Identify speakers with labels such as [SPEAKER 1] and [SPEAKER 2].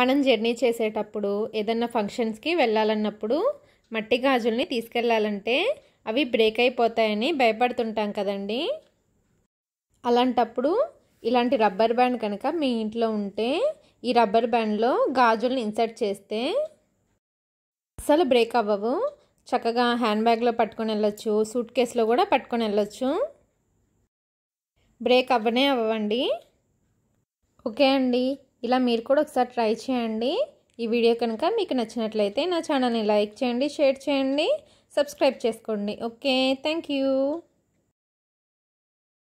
[SPEAKER 1] మనం జర్నీ చేసేటప్పుడు ఏదన్నా ఫంక్షన్స్కి వెళ్ళాలన్నప్పుడు మట్టి గాజుల్ని తీసుకెళ్ళాలంటే అవి బ్రేక్ అయిపోతాయని భయపడుతుంటాం కదండి అలాంటప్పుడు ఇలాంటి రబ్బర్ బ్యాండ్ కనుక మీ ఇంట్లో ఉంటే ఈ రబ్బర్ బ్యాండ్లో గాజుల్ని ఇన్సర్ట్ చేస్తే అసలు బ్రేక్ అవ్వవు చక్కగా హ్యాండ్ బ్యాగ్లో పట్టుకొని వెళ్ళొచ్చు సూట్ కేసులో కూడా పట్టుకొని వెళ్ళొచ్చు బ్రేక్ అవ్వనే అవ్వండి ఓకే అండి ఇలా మీరు కూడా ఒకసారి ట్రై చేయండి ఈ వీడియో కనుక మీకు నచ్చినట్లయితే నా ఛానల్ని లైక్ చేయండి షేర్ చేయండి సబ్స్క్రైబ్ చేసుకోండి ఓకే థ్యాంక్ యూ